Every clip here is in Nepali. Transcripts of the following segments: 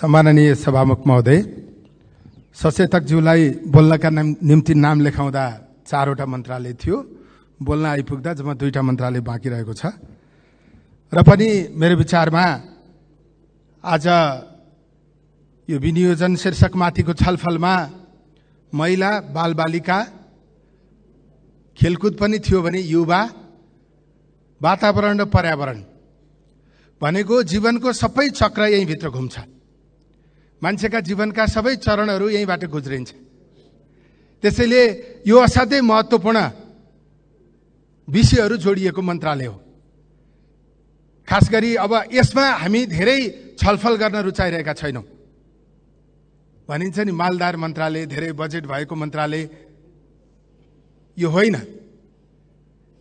सम्माननीय सभामुख महोदय सचेतकज्यूलाई बोल्नका निम्ति नाम लेखाउँदा चारवटा मन्त्रालय थियो बोल्न आइपुग्दा जम्मा दुईवटा मन्त्रालय बाँकी रहेको छ र पनि मेरो विचारमा आज यो विनियोजन शीर्षकमाथिको छलफलमा महिला बालबालिका खेलकुद पनि थियो भने युवा वातावरण र पर्यावरण भनेको जीवनको सबै चक्र यहीँभित्र घुम्छ मान्छेका जीवनका सबै चरणहरू यहीँबाट गुज्रिन्छ त्यसैले यो असाध्यै महत्त्वपूर्ण विषयहरू जोडिएको मन्त्रालय हो खास गरी अब यसमा हामी धेरै छलफल गर्न रुचाइरहेका छैनौँ भनिन्छ नि मालदार मन्त्रालय धेरै बजेट भएको मन्त्रालय यो होइन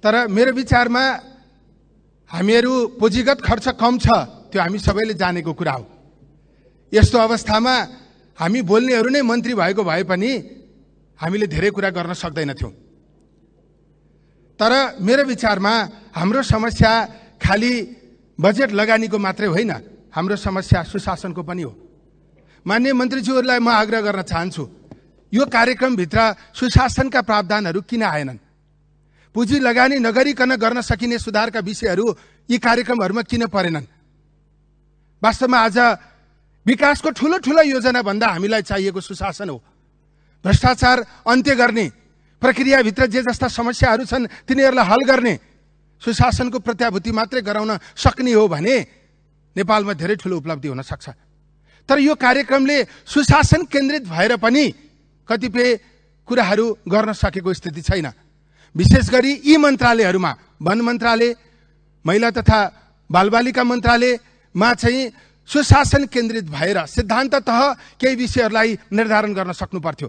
तर मेरो विचारमा हामीहरू पुँजीगत खर्च कम छ त्यो हामी सबैले जानेको कुरा हो यस्तो अवस्थामा हामी बोल्नेहरू नै मन्त्री भएको भए पनि हामीले धेरै कुरा गर्न सक्दैनथ्यौँ तर मेरो विचारमा हाम्रो समस्या खालि बजेट लगानीको मात्रै होइन हाम्रो समस्या सुशासनको पनि हो मान्य मन्त्रीज्यूहरूलाई म आग्रह गर्न चाहन्छु यो कार्यक्रमभित्र सुशासनका प्रावधानहरू किन आएनन् पुँजी लगानी नगरीकन गर्न सकिने सुधारका विषयहरू यी कार्यक्रमहरूमा किन परेनन् वास्तवमा आज विकासको ठुलो ठुलो योजनाभन्दा हामीलाई चाहिएको सुशासन हो भ्रष्टाचार अन्त्य गर्ने प्रक्रियाभित्र जे जस्ता समस्याहरू छन् तिनीहरूलाई हल गर्ने सुशासनको प्रत्याभूति मात्रै गराउन सक्ने हो भने नेपालमा धेरै ठुलो उपलब्धि हुन सक्छ तर यो कार्यक्रमले सुशासन केन्द्रित भएर पनि कतिपय कुराहरू गर्न सकेको स्थिति छैन विशेष गरी यी मन्त्रालयहरूमा वन मन्त्रालय महिला तथा बालबालिका मन्त्रालयमा चाहिँ सुशासन केन्द्रित भएर सिद्धान्तत केही विषयहरूलाई निर्धारण गर्न सक्नु पर्थ्यो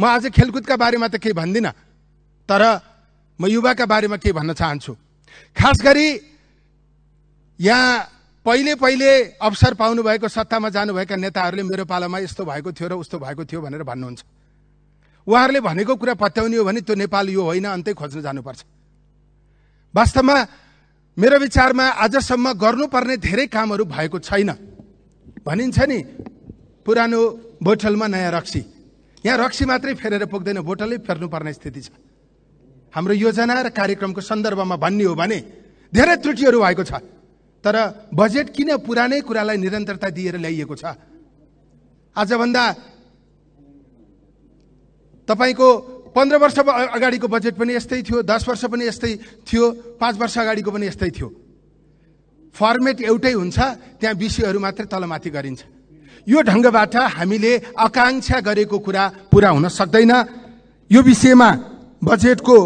म आज खेलकुदका बारेमा त केही भन्दिनँ तर म युवाका बारेमा केही भन्न चाहन्छु खास गरी यहाँ पहिले पहिले अवसर पाउनुभएको सत्तामा जानुभएका नेताहरूले मेरो पालामा यस्तो भएको थियो र उस्तो भएको थियो भनेर भन्नुहुन्छ उहाँहरूले भनेको कुरा पत्याउने हो भने त्यो नेपाल यो होइन अन्तै खोज्न जानुपर्छ वास्तवमा मेरो विचारमा आजसम्म गर्नुपर्ने धेरै कामहरू भएको छैन भनिन्छ नि पुरानो बोतलमा नयाँ रक्सी यहाँ रक्सी मात्रै फेरेर पुग्दैन बोतलै फेर्नुपर्ने स्थिति छ हाम्रो योजना र कार्यक्रमको सन्दर्भमा भन्ने हो भने धेरै त्रुटिहरू भएको छ तर बजेट किन पुरानै कुरालाई निरन्तरता दिएर ल्याइएको छ आजभन्दा तपाईँको पन्ध्र वर्ष अगाडिको बजेट पनि यस्तै थियो दस वर्ष पनि यस्तै थियो पाँच वर्ष अगाडिको पनि यस्तै थियो फर्मेट एउटै हुन्छ त्यहाँ विषयहरू मात्रै तलमाथि गरिन्छ यो ढङ्गबाट हामीले आकाङ्क्षा गरेको कुरा पुरा हुन सक्दैन यो विषयमा बजेटको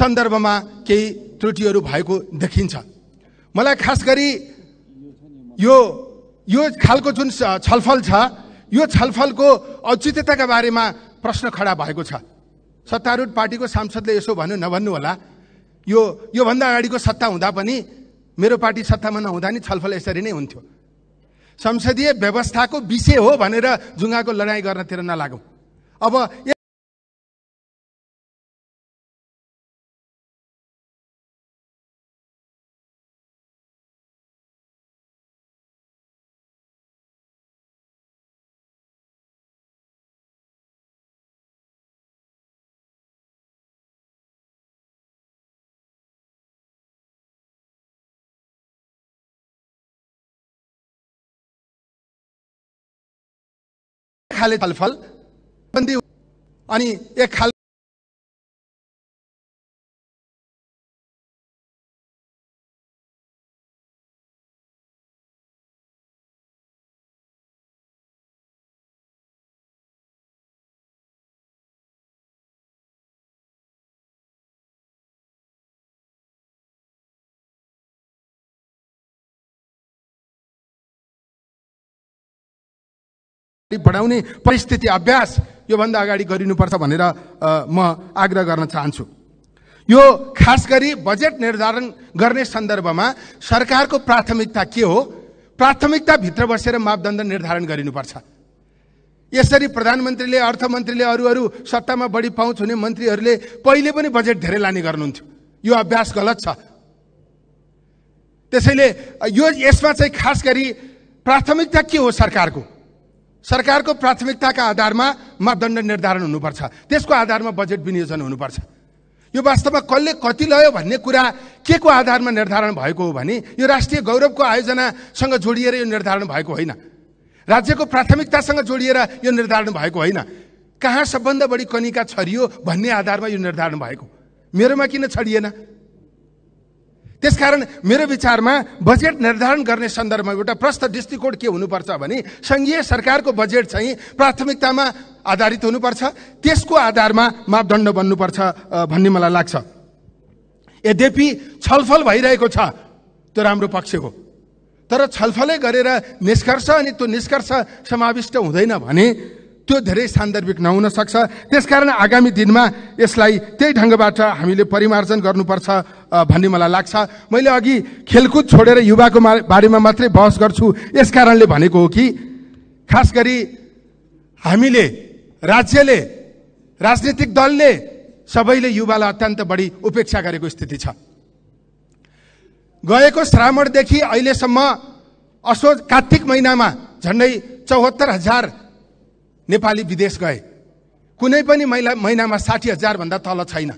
सन्दर्भमा केही त्रुटिहरू भएको देखिन्छ मलाई खास गरी यो यो खालको जुन छलफल छ यो छलफलको औचित्यताका बारेमा प्रश्न खडा भएको छ सत्तारूढ पार्टीको सांसदले यसो भन्यो नभन्नु होला यो योभन्दा अगाडिको सत्ता हुँदा पनि मेरो पार्टी सत्तामा नहुँदा नि छलफल यसरी नै हुन्थ्यो संसदीय व्यवस्थाको विषय हो भनेर जुङ्गाको लडाइँ गर्नतिर नलागौँ अब खाले फल फल बंदी एक खाल अगाडि बढाउने परिस्थिति अभ्यास योभन्दा अगाडि गरिनुपर्छ भनेर म आग्रह गर्न चाहन्छु यो खास गरी बजेट निर्धारण गर्ने सन्दर्भमा सरकारको प्राथमिकता के हो प्राथमिकताभित्र बसेर मापदण्ड निर्धारण गरिनुपर्छ यसरी प्रधानमन्त्रीले अर्थमन्त्रीले अरू अरू सत्तामा बढी पाउँछ हुने मन्त्रीहरूले पहिले पनि बजेट धेरै लाने गर्नुहुन्थ्यो यो अभ्यास गलत छ त्यसैले यो यसमा चाहिँ खास गरी प्राथमिकता के हो सरकारको सरकारको प्राथमिकताका आधारमा मापदण्ड निर्धारण हुनुपर्छ त्यसको आधारमा बजेट विनियोजन हुनुपर्छ यो वास्तवमा कसले कति लयो भन्ने कुरा के को आधारमा निर्धारण भएको हो भने यो राष्ट्रिय गौरवको आयोजनासँग जोडिएर यो निर्धारण भएको होइन राज्यको प्राथमिकतासँग जोडिएर यो निर्धारण भएको होइन कहाँ सबभन्दा बढी कनिका छरियो भन्ने आधारमा यो निर्धारण भएको मेरोमा किन छरिएन त्यसकारण मेरो विचारमा बजेट निर्धारण गर्ने सन्दर्भमा एउटा प्रश्न दृष्टिकोण के हुनुपर्छ भने सङ्घीय सरकारको बजेट चाहिँ प्राथमिकतामा आधारित हुनुपर्छ त्यसको आधारमा मापदण्ड बन्नुपर्छ भन्ने मलाई लाग्छ यद्यपि छलफल भइरहेको छ त्यो राम्रो पक्ष हो तर छलफलै गरेर निष्कर्ष अनि त्यो निष्कर्ष समाविष्ट हुँदैन भने त्यो धेरै सान्दर्भिक नहुन सक्छ त्यसकारण आगामी दिनमा यसलाई त्यही ढङ्गबाट हामीले परिमार्जन गर्नुपर्छ भन्ने मलाई लाग्छ मैले अघि खेलकुद छोडेर युवाको बारेमा मात्रै बहस गर्छु यस कारणले भनेको हो कि खास गरी हामीले राज्यले राजनीतिक दलले सबैले युवालाई अत्यन्त बढी उपेक्षा गरेको स्थिति छ गएको श्रावणदेखि अहिलेसम्म असोज कार्तिक महिनामा झन्डै चौहत्तर हजार नेपाली विदेश गए कुनै पनि महिला महिनामा साठी हजारभन्दा तल छैन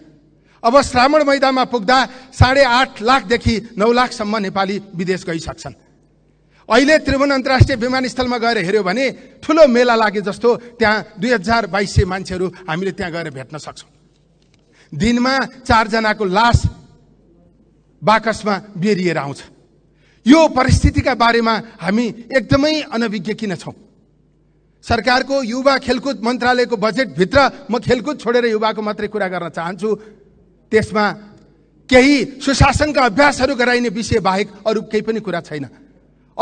अब श्रावण मैदामा पुग्दा साढे आठ लाखदेखि नौ लाखसम्म नेपाली विदेश गइसक्छन् अहिले त्रिभुवन अन्तर्राष्ट्रिय विमानस्थलमा गएर हेऱ्यो भने ठुलो मेला लागे जस्तो त्यहाँ दुई हजार बाइस सय मान्छेहरू हामीले त्यहाँ गएर भेट्न सक्छौँ दिनमा चारजनाको लास बाकसमा बेरिएर आउँछ यो परिस्थितिका बारेमा हामी एकदमै अनभिज्ञ किन छौँ सरकारको युवा खेलकुद मन्त्रालयको बजेटभित्र म खेलकुद छोडेर युवाको मात्रै कुरा गर्न चाहन्छु त्यसमा केही सुशासनका अभ्यासहरू गराइने विषय बाहेक अरू केही पनि कुरा छैन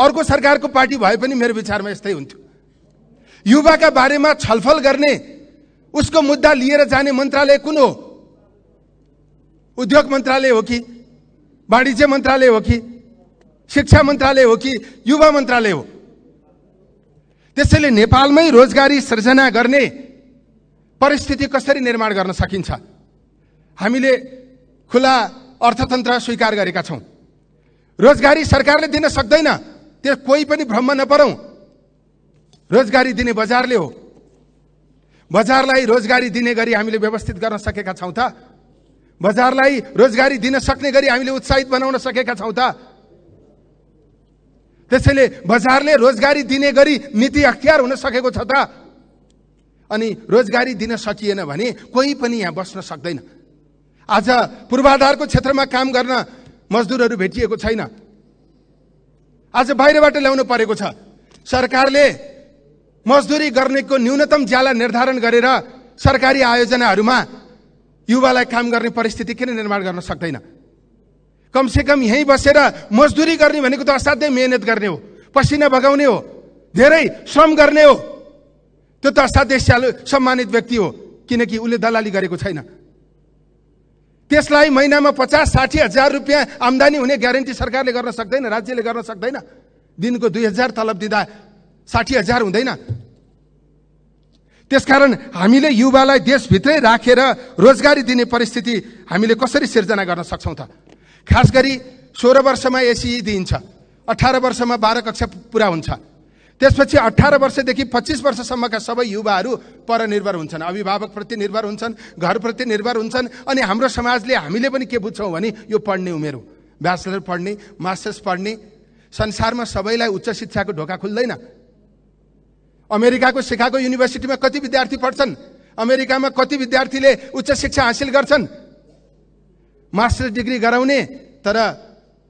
अर्को सरकारको पार्टी भए पनि मेरो विचारमा यस्तै हुन्थ्यो युवाका बारेमा छलफल गर्ने उसको मुद्दा लिएर जाने मन्त्रालय कुन हो उद्योग मन्त्रालय हो कि वाणिज्य मन्त्रालय हो कि शिक्षा मन्त्रालय हो कि युवा मन्त्रालय हो त्यसैले नेपालमै रोजगारी सृजना गर्ने परिस्थिति कसरी निर्माण गर्न सकिन्छ हामीले खुला अर्थतन्त्र स्वीकार गरेका छौँ रोजगारी सरकारले दिन सक्दैन त्यो कोही पनि भ्रम नपरौँ रोजगारी दिने बजारले हो बजारलाई रोजगारी दिने गरी हामीले व्यवस्थित गर्न सकेका छौँ त बजारलाई रोजगारी दिन सक्ने गरी हामीले उत्साहित बनाउन सकेका छौँ त त्यसैले बजारले रोजगारी दिने गरी नीति अख्तियार हुन सकेको छ त अनि रोजगारी दिन सकिएन भने कोही पनि यहाँ बस्न सक्दैन आज पूर्वाधारको क्षेत्रमा काम गर्न मजदुरहरू भेटिएको छैन आज बाहिरबाट ल्याउनु परेको छ सरकारले मजदुरी गर्नेको न्यूनतम ज्याला निर्धारण गरेर सरकारी आयोजनाहरूमा युवालाई काम गर्ने परिस्थिति किन निर्माण गर्न सक्दैन कमसेकम यहीँ बसेर मजदुरी गर्ने भनेको त असाध्यै मेहनत गर्ने हो पसिना बगाउने हो धेरै श्रम गर्ने हो त्यो त असाध्यै स्यालो सम्मानित व्यक्ति हो किनकि उसले दलाली गरेको छैन त्यसलाई महिनामा पचास साठी हजार रुपियाँ आम्दानी हुने ग्यारेन्टी सरकारले गर्न सक्दैन राज्यले गर्न सक्दैन दिनको दुई हजार तलब दिँदा साठी हजार हुँदैन त्यसकारण हामीले युवालाई देशभित्रै राखेर रोजगारी दिने परिस्थिति हामीले कसरी सिर्जना गर्न सक्छौँ त खास गरी सोह्र वर्षमा एसिई दिइन्छ अठार वर्षमा बाह्र कक्षा पुरा हुन्छ त्यसपछि अठार वर्षदेखि पच्चिस वर्षसम्मका सबै युवाहरू परनिर्भर हुन्छन् अभिभावकप्रति निर्भर हुन्छन् घरप्रति निर्भर हुन्छन् अनि हाम्रो समाजले हामीले पनि के बुझ्छौँ भने यो पढ्ने उमेर हो ब्याचलर पढ्ने मास्टर्स पढ्ने संसारमा सबैलाई उच्च शिक्षाको ढोका खुल्दैन अमेरिकाको सिकागो युनिभर्सिटीमा कति विद्यार्थी पढ्छन् अमेरिकामा कति विद्यार्थीले उच्च शिक्षा हासिल गर्छन् मास्टर डिग्री गराउने तर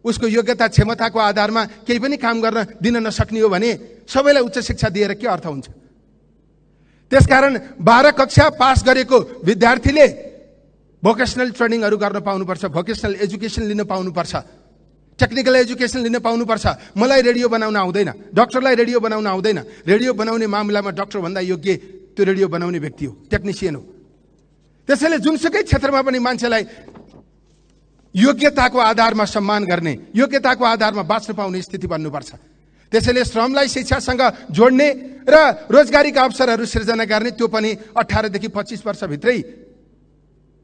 उसको योग्यता क्षमताको आधारमा केही पनि काम गर्न दिन नसक्ने हो भने सबैलाई उच्च शिक्षा दिएर के अर्थ हुन्छ त्यसकारण बाह्र कक्षा पास गरेको विद्यार्थीले भोकेसनल ट्रेनिङहरू गर्न पाउनुपर्छ भोकेसनल एजुकेसन लिन पाउनुपर्छ टेक्निकल एजुकेसन लिन पाउनुपर्छ मलाई रेडियो बनाउन आउँदैन डक्टरलाई रेडियो बनाउन आउँदैन रेडियो बनाउने मामिलामा डक्टरभन्दा योग्य त्यो रेडियो बनाउने व्यक्ति हो टेक्निसियन हो त्यसैले जुनसुकै क्षेत्रमा पनि मान्छेलाई योग्यताको आधारमा सम्मान गर्ने योग्यताको आधारमा बाँच्न पाउने स्थिति बन्नुपर्छ त्यसैले श्रमलाई शिक्षासँग जोड्ने र रोजगारीका अवसरहरू सिर्जना गर्ने त्यो पनि अठारदेखि पच्चिस वर्षभित्रै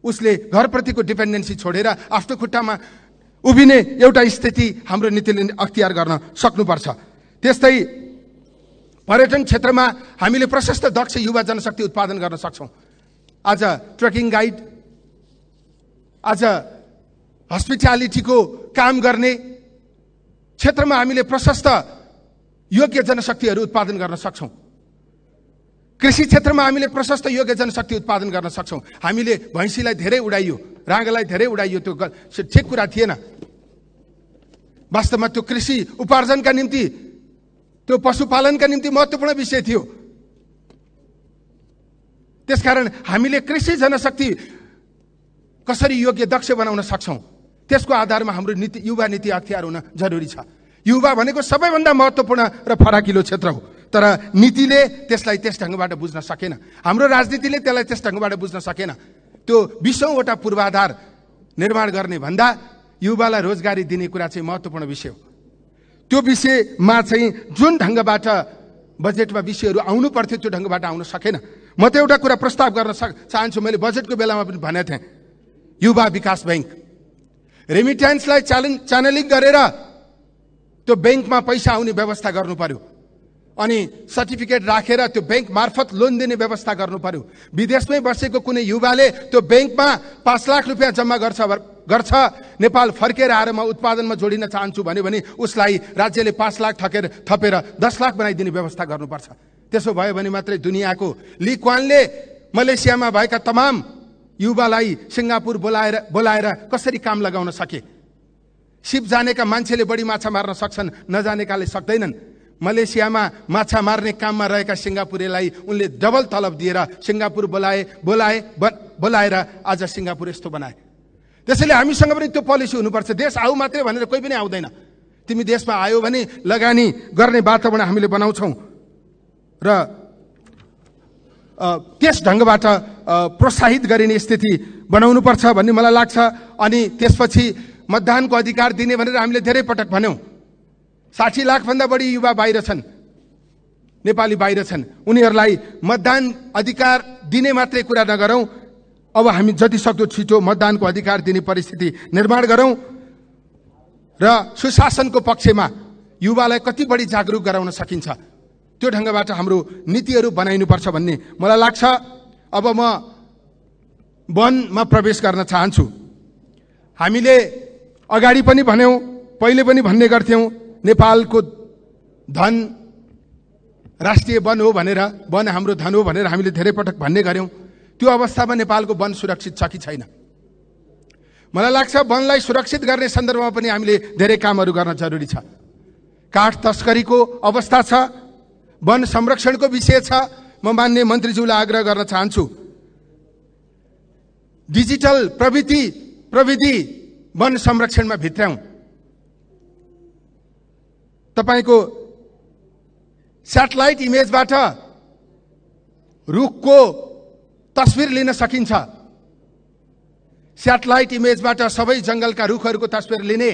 उसले घरप्रतिको डिपेन्डेन्सी छोडेर आफ्नो खुट्टामा उभिने एउटा स्थिति हाम्रो नीतिले अख्तियार गर्न सक्नुपर्छ त्यस्तै पर्यटन क्षेत्रमा हामीले प्रशस्त दक्ष युवा जनशक्ति उत्पादन गर्न सक्छौँ आज ट्रेकिङ गाइड आज हस्पिटालिटीको काम गर्ने क्षेत्रमा हामीले प्रशस्त योग्य जनशक्तिहरू उत्पादन गर्न सक्छौँ कृषि क्षेत्रमा हामीले प्रशस्त योग्य जनशक्ति उत्पादन गर्न सक्छौँ हामीले भैँसीलाई धेरै उडाइयो राँगालाई धेरै उडाइयो त्यो ठिक कुरा थिएन वास्तवमा त्यो कृषि उपार्जनका निम्ति त्यो पशुपालनका निम्ति महत्त्वपूर्ण विषय थियो त्यसकारण हामीले कृषि जनशक्ति कसरी योग्य दक्ष बनाउन सक्छौँ त्यसको आधारमा हाम्रो नीति युवा नीति अख्तियार हुन जरुरी छ युवा भनेको सबैभन्दा महत्त्वपूर्ण र फराकिलो क्षेत्र हो तर नीतिले त्यसलाई त्यस ढङ्गबाट बुझ्न सकेन हाम्रो राजनीतिले त्यसलाई त्यस ढङ्गबाट बुझ्न सकेन त्यो बिसौँवटा पूर्वाधार निर्माण गर्ने भन्दा युवालाई रोजगारी दिने कुरा चाहिँ महत्त्वपूर्ण विषय हो त्यो विषयमा चाहिँ जुन ढङ्गबाट बजेटमा विषयहरू आउनु पर्थ्यो त्यो ढङ्गबाट आउन सकेन म त एउटा कुरा प्रस्ताव गर्न सक चाहन्छु मैले बजेटको बेलामा पनि भनेको थिएँ युवा विकास ब्याङ्क रेमिट्यान्सलाई च्यालेन्ज च्यानलिङ गरेर त्यो ब्याङ्कमा पैसा आउने व्यवस्था गर्नु पर्यो अनि सर्टिफिकेट राखेर त्यो ब्याङ्क मार्फत लोन दिने व्यवस्था गर्नु पर्यो विदेशमै बसेको कुनै युवाले त्यो ब्याङ्कमा पाँच लाख रुपियाँ जम्मा गर्छ गर्छ नेपाल फर्केर आएर म उत्पादनमा जोडिन चाहन्छु भन्यो भने उसलाई राज्यले पाँच लाख ठकेर थपेर दस लाख बनाइदिने व्यवस्था गर्नुपर्छ त्यसो भयो भने मात्रै दुनियाँको लिक्वानले मलेसियामा भएका तमाम युवालाई सिङ्गापुर बोलाएर बोलाएर कसरी काम लगाउन सके सिप जानेका मान्छेले बढी माछा मार्न सक्छन् नजानेकाले सक्दैनन् मलेसियामा माछा मार्ने काममा रहेका सिङ्गापुरेलाई उनले डबल तलब दिएर सिङ्गापुर बोलाए बोलाए बोलाएर आज सिङ्गापुर यस्तो बनाए त्यसैले हामीसँग पनि त्यो पोलिसी हुनुपर्छ देश आऊ मात्रै भनेर कोही पनि आउँदैन तिमी देशमा आयो भने लगानी गर्ने वातावरण हामीले बनाउँछौँ र त्यस ढङ्गबाट प्रोत्साहित गरिने स्थिति बनाउनुपर्छ भन्ने मलाई लाग्छ अनि त्यसपछि मतदानको अधिकार दिने भनेर हामीले धेरै पटक भन्यौँ साठी लाखभन्दा बढी युवा बाहिर छन् नेपाली बाहिर छन् उनीहरूलाई मतदान अधिकार दिने मात्रै कुरा नगरौँ अब हामी जति सक्दो छिटो मतदानको अधिकार दिने परिस्थिति निर्माण गरौँ र सुशासनको पक्षमा युवालाई कति बढी जागरुक गराउन सकिन्छ त्यो ढङ्गबाट हाम्रो नीतिहरू बनाइनुपर्छ भन्ने मलाई लाग्छ अब म वनमा प्रवेश गर्न चाहन्छु हामीले अगाडि पनि भन्यौँ पहिले पनि भन्ने गर्थ्यौँ नेपालको धन राष्ट्रिय वन हो भनेर वन हाम्रो धन हो भनेर हामीले धेरै पटक भन्ने गऱ्यौँ त्यो अवस्थामा नेपालको वन सुरक्षित छ कि छैन मलाई लाग्छ वनलाई सुरक्षित गर्ने सन्दर्भमा पनि हामीले धेरै कामहरू गर्न जरुरी छ काठ तस्करीको अवस्था छ वन संरक्षणको विषय छ म मान्य मन्त्रीज्यूलाई आग्रह गर्न चाहन्छु डिजिटल प्रविधि प्रविधि वन संरक्षणमा भित्र्याउँ तपाईँको सेटेलाइट इमेजबाट रुखको तस्विर लिन सकिन्छ सेटेलाइट इमेजबाट सबै जङ्गलका रुखहरूको तस्विर लिने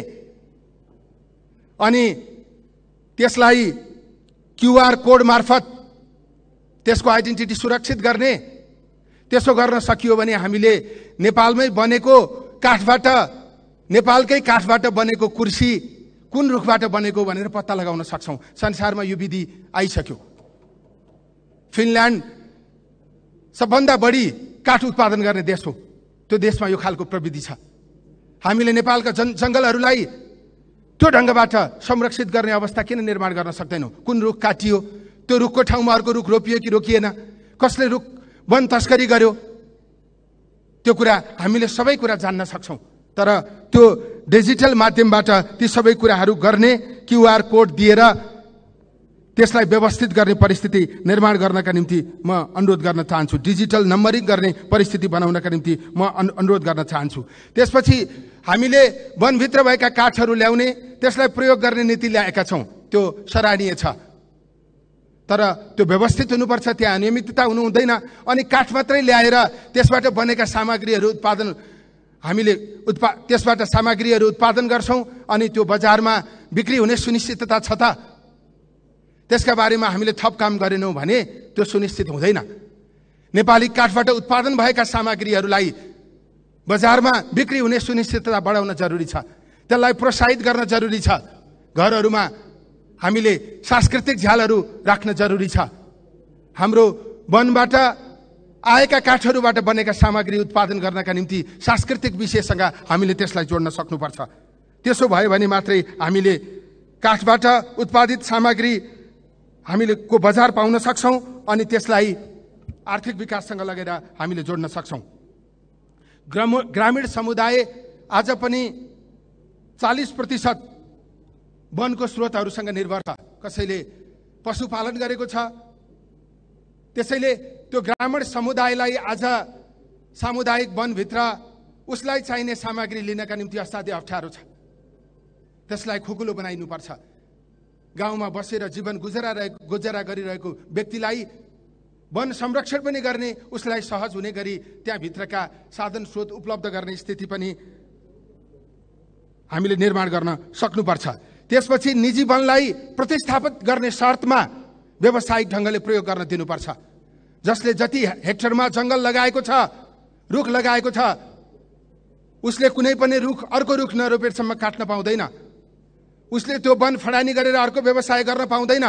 अनि त्यसलाई क्युआर कोड मार्फत त्यसको आइडेन्टिटी सुरक्षित गर्ने त्यसो गर्न सकियो भने हामीले नेपालमै बनेको काठबाट नेपालकै काठबाट बनेको कुर्सी कुन रुखबाट बनेको भनेर पत्ता लगाउन सक्छौँ संसारमा यो विधि आइसक्यो फिनल्यान्ड सबभन्दा बढी काठ उत्पादन गर्ने देश हो त्यो देशमा यो खालको प्रविधि छ हामीले नेपालका जन जङ्गलहरूलाई त्यो ढङ्गबाट संरक्षित गर्ने अवस्था किन निर्माण गर्न सक्दैनौँ कुन रुख काटियो त्यो रुखको ठाउँमा अर्को रुख रोपियो कि रोकिएन कसले रुख वन तस्करी गर्यो त्यो कुरा हामीले सबै कुरा जान्न सक्छौँ तर त्यो डिजिटल माध्यमबाट ती सबै कुराहरू गर्ने क्युआर कोड दिएर त्यसलाई व्यवस्थित गर्ने परिस्थिति निर्माण गर्नका निम्ति म अनुरोध गर्न चाहन्छु डिजिटल नम्बरिङ गर्ने परिस्थिति बनाउनका निम्ति म अनुरोध गर्न चाहन्छु त्यसपछि हामीले वनभित्र भएका काठहरू ल्याउने त्यसलाई प्रयोग गर्ने नीति ल्याएका छौँ त्यो सराहनीय छ तर त्यो व्यवस्थित हुनुपर्छ त्यहाँ अनियमितता हुनु हुँदैन अनि काठ मात्रै ल्याएर त्यसबाट बनेका सामग्रीहरू उत्पादन हामीले उत्पा त्यसबाट सामग्रीहरू उत्पादन गर्छौँ अनि त्यो बजारमा बिक्री हुने सुनिश्चितता छ त त्यसका बारेमा हामीले थप काम गरेनौँ भने त्यो सुनिश्चित हुँदैन नेपाली काठबाट उत्पादन भएका सामग्रीहरूलाई बजारमा बिक्री हुने सुनिश्चितता बढाउन जरुरी छ त्यसलाई प्रोत्साहित गर्न जरुरी छ घरहरूमा हामीले सांस्कृतिक झ्यालहरू राख्न जरुरी छ हाम्रो वनबाट आएका काठहरूबाट बनेका सामग्री उत्पादन गर्नका निम्ति सांस्कृतिक विषयसँग हामीले त्यसलाई जोड्न सक्नुपर्छ त्यसो भयो भने मात्रै हामीले काठबाट उत्पादित सामग्री हामीले को बजार पाउन सक्छौँ अनि त्यसलाई आर्थिक विकाससँग लगेर हामीले जोड्न सक्छौँ ग्राम ग्रामीण समुदाय आज पनि चालिस प्रतिशत वनको स्रोतहरूसँग निर्भर छ कसैले पशुपालन गरेको छ त्यसैले त्यो ग्रामीण समुदायलाई आज सामुदायिक वनभित्र उसलाई चाहिने सामग्री लिनका निम्ति असाध्यै अप्ठ्यारो छ त्यसलाई खुकुलो बनाइनुपर्छ गाउँमा बसेर जीवन गुजरा रहेको गुजरा गरिरहेको व्यक्तिलाई वन संरक्षण पनि गर्ने उसलाई सहज हुने गरी त्यहाँभित्रका साधन स्रोत उपलब्ध गर्ने स्थिति पनि हामीले निर्माण गर्न सक्नुपर्छ त्यसपछि निजी वनलाई प्रतिस्थापित गर्ने शर्तमा व्यावसायिक ढङ्गले प्रयोग गर्न दिनुपर्छ जसले जति हेक्टरमा जङ्गल लगाएको छ रुख लगाएको छ उसले कुनै पनि रुख अर्को रुख नरोपेरसम्म काट्न पाउँदैन उसले त्यो वन फडानी गरेर अर्को व्यवसाय गर्न पाउँदैन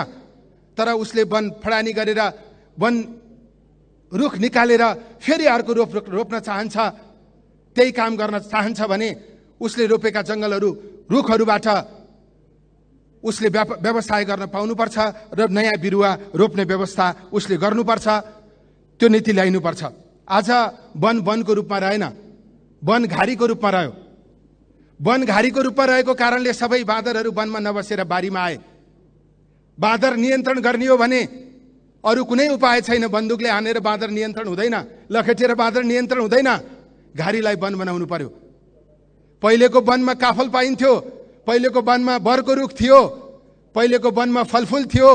तर उसले वन फडानी गरेर वन रुख निकालेर फेरि अर्को रोप रोप्न चाहन्छ त्यही काम गर्न चाहन्छ भने उसले रोपेका जङ्गलहरू रुखहरूबाट उसले व्यवसाय गर्न पाउनुपर्छ र नयाँ बिरुवा रोप्ने व्यवस्था उसले गर्नुपर्छ त्यो नीति ल्याइनुपर्छ आज वन वनको रूपमा रहेन वन घारीको रूपमा रह्यो वन घारीको रूपमा रहेको कारणले सबै बाँदरहरू वनमा नबसेर बारीमा आए बाँदर नियन्त्रण गर्ने हो भने अरू कुनै उपाय छैन बन्दुकले हानेर बाँदर नियन्त्रण हुँदैन लखेटेर बाँदर नियन्त्रण हुँदैन घारीलाई वन बनाउनु पर्यो पहिलेको वनमा काफल पाइन्थ्यो पहिलेको वनमा बरको रुख थियो पहिलेको वनमा फलफुल थियो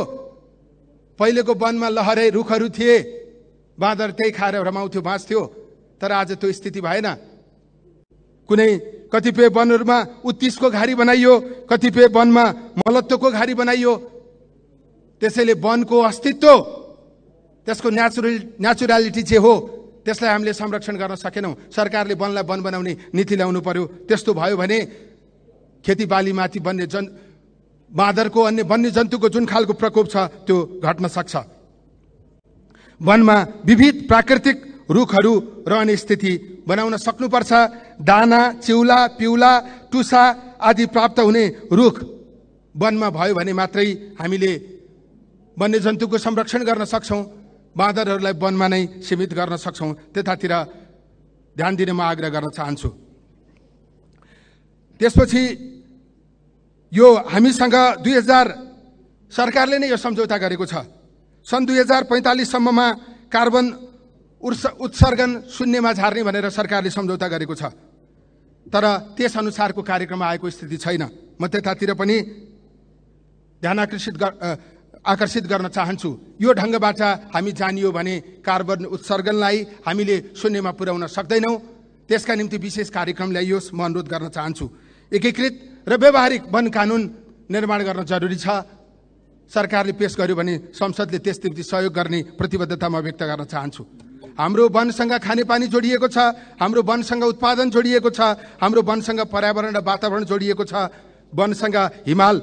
पहिलेको वनमा लहरे रुखहरू थिए बाँदर त्यही खाएर रमाउँथ्यो बाँच्थ्यो तर आज त्यो स्थिति भएन कुनै कतिपय वनहरूमा उत्तिसको घारी बनाइयो कतिपय वनमा मलत्वको घारी बनाइयो त्यसैले वनको अस्तित्व त्यसको नेचुरल नेचुरालिटी जे हो त्यसलाई हामीले संरक्षण गर्न सकेनौँ सरकारले वनलाई वन बनाउने नीति ल्याउनु पर्यो त्यस्तो भयो भने खेतीबालीमाथि वन्य जन बाँदरको अन्य वन्य जन्तुको जुन खालको प्रकोप छ त्यो घट्न सक्छ वनमा विविध प्राकृतिक रुखहरू रहने स्थिति बनाउन सक्नुपर्छ दाना चिउला पिउला टुसा आदि प्राप्त हुने रुख वनमा भयो भने मात्रै हामीले वन्यजन्तुको संरक्षण गर्न सक्छौँ बाँदरहरूलाई वनमा नै सीमित गर्न सक्छौँ त्यतातिर ध्यान दिने म आग्रह गर्न चाहन्छु त्यसपछि यो हामीसँग दुई हजार सरकारले नै यो सम्झौता गरेको छ सन् दुई हजार पैँतालिससम्ममा कार्बन उर्स उत्सर्गन शून्यमा झार्ने भनेर सरकारले सम्झौता गरेको छ तर त्यसअनुसारको कार्यक्रम आएको स्थिति छैन म त्यतातिर पनि ध्यान आकर्षित आकर्षित गर्न चाहन्छु यो ढङ्गबाट हामी जानियो भने कार्बन उत्सर्गनलाई हामीले शून्यमा पुर्याउन सक्दैनौँ त्यसका निम्ति विशेष कार्यक्रम ल्याइयोस् म अनुरोध गर्न चाहन्छु एकीकृत र व्यावहारिक वन कानुन निर्माण गर्न जरुरी छ सरकारले पेस गर्यो भने संसदले त्यस निम्ति सहयोग गर्ने प्रतिबद्धता म व्यक्त गर्न चाहन्छु हाम्रो वनसँग खानेपानी जोडिएको छ हाम्रो वनसँग उत्पादन जोडिएको छ हाम्रो वनसँग पर्यावरण र वातावरण जोडिएको छ वनसँग हिमाल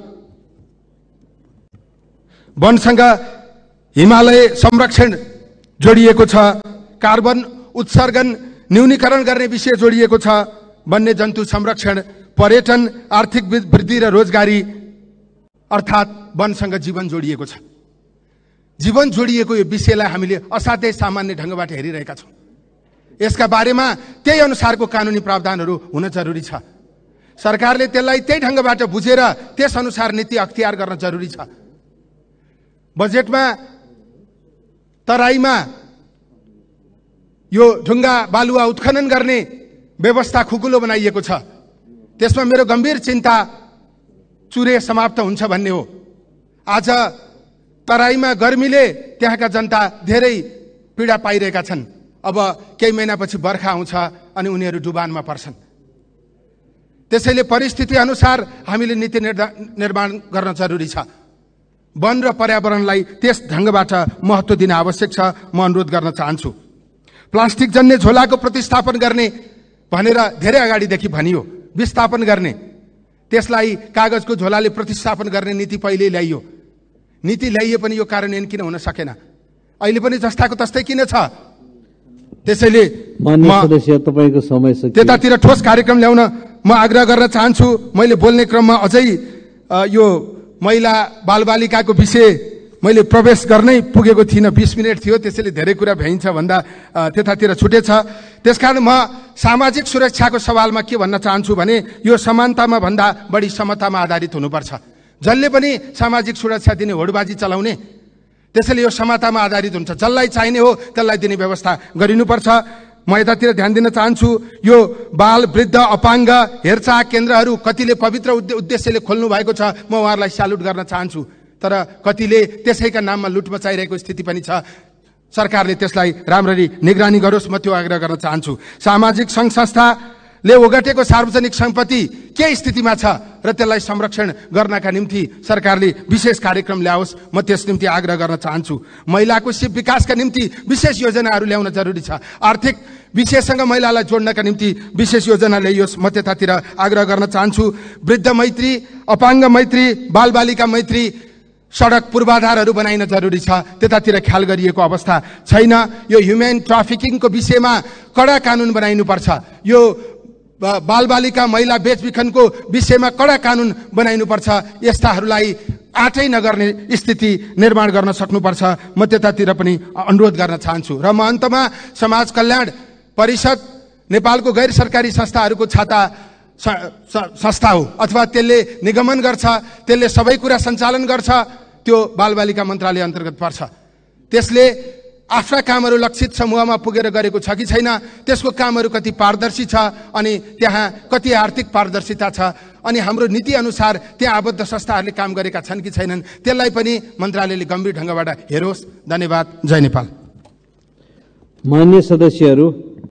वनसँग हिमालय संरक्षण जोडिएको छ कार्बन उत्सर्जन न्यूनीकरण गर्ने विषय जोडिएको छ वन्यजन्तु संरक्षण पर्यटन आर्थिक वृद्धि र रोजगारी अर्थात् वनसँग जीवन जोडिएको छ जीवन जोडिएको यो विषयलाई हामीले असाध्यै सामान्य ढङ्गबाट हेरिरहेका छौँ यसका बारेमा त्यही अनुसारको कानुनी प्रावधानहरू हुन जरुरी छ सरकारले त्यसलाई त्यही ढङ्गबाट बुझेर त्यसअनुसार नीति अख्तियार गर्न जरुरी छ बजेटमा तराईमा यो ढुङ्गा बालुवा उत्खनन गर्ने व्यवस्था खुकुलो बनाइएको छ त्यसमा मेरो गम्भीर चिन्ता चुरे समाप्त हुन्छ भन्ने हो आज तराईमा गर्मीले त्यहाँका जनता धेरै पीडा पाइरहेका छन् अब केही महिनापछि बर्खा आउँछ अनि उनीहरू डुबानमा पर्छन् त्यसैले परिस्थिति अनुसार हामीले नीति निर्माण गर्न जरुरी छ वन र पर्यावरणलाई त्यस ढङ्गबाट महत्त्व दिन आवश्यक छ म अनुरोध गर्न चाहन्छु प्लास्टिक जन्ने झोलाको प्रतिस्थापन गर्ने भनेर धेरै अगाडिदेखि भनियो विस्थापन गर्ने त्यसलाई कागजको झोलाले प्रतिस्थापन गर्ने नीति पहिल्यै ल्याइयो नीति ल्याइए पनि यो कार्यान्वयन किन हुन सकेन अहिले पनि जस्ताको तस्तै किन छ त्यसैले तपाईँको समय त्यतातिर ठोस कार्यक्रम ल्याउन म आग्रह गर्न चाहन्छु मैले बोल्ने क्रममा अझै यो महिला बालबालिकाको विषय मैले प्रवेश गर्नै पुगेको थिइनँ बिस मिनट थियो त्यसैले धेरै कुरा भ्याइन्छ भन्दा त्यतातिर छुटेछ त्यसकारण म सामाजिक सुरक्षाको सवालमा के भन्न चाहन्छु भने यो समानतामा भन्दा बढी समतामा आधारित हुनुपर्छ जसले पनि सामाजिक सुरक्षा दिने होडबाजी चलाउने त्यसैले यो समतामा आधारित हुन्छ जसलाई चाहिने हो त्यसलाई दिने व्यवस्था गरिनुपर्छ म यतातिर ध्यान दिन चाहन्छु यो बाल वृद्ध अपाङ्ग हेरचाह केन्द्रहरू कतिले पवित्र उद्देश्यले खोल्नु भएको छ म उहाँहरूलाई स्यालुट गर्न चाहन्छु तर कतिले त्यसैका नाममा लुट मचाइरहेको स्थिति पनि छ सरकारले त्यसलाई राम्ररी निगरानी गरोस् म त्यो आग्रह गर्न चाहन्छु सामाजिक सङ्घ संस्था ले ओगटेको सार्वजनिक सम्पत्ति के स्थितिमा छ र त्यसलाई संरक्षण गर्नका निम्ति सरकारले विशेष कार्यक्रम ल्याओस् म त्यस निम्ति आग्रह गर्न चाहन्छु महिलाको शिव विकासका निम्ति विशेष योजनाहरू ल्याउन जरुरी छ आर्थिक विषयसँग महिलालाई जोड्नका निम्ति विशेष योजना ल्याइयोस् म त्यतातिर आग्रह गर्न चाहन्छु वृद्ध मैत्री अपाङ्ग मैत्री बालबालिका मैत्री सडक पूर्वाधारहरू बनाइन जरुरी छ त्यतातिर ख्याल गरिएको अवस्था छैन यो ह्युमेन ट्राफिकिङको विषयमा कडा कानुन बनाइनुपर्छ यो बालबालिका महिला बेचबिखनको विषयमा कडा कानुन बनाइनुपर्छ यस्ताहरूलाई आँटै नगर्ने स्थिति निर्माण गर्न सक्नुपर्छ म त्यतातिर पनि अनुरोध गर्न चाहन्छु र म अन्तमा समाज कल्याण परिषद नेपालको गैर सरकारी संस्थाहरूको छाता संस्था हो अथवा त्यसले निगमन गर्छ त्यसले सबै कुरा सञ्चालन गर्छ त्यो बालबालिका मन्त्रालय अन्तर्गत पर्छ त्यसले आफ्ना कामहरू लक्षित समूहमा पुगेर गरेको छ कि छैन त्यसको कामहरू कति पारदर्शी छ अनि त्यहाँ कति आर्थिक पारदर्शिता छ अनि हाम्रो नीतिअनुसार त्यहाँ आबद्ध संस्थाहरूले काम गरेका छन् कि छैनन् त्यसलाई पनि मन्त्रालयले गम्भीर ढङ्गबाट हेरोस् धन्यवाद जय नेपाल मान्य सदस्यहरू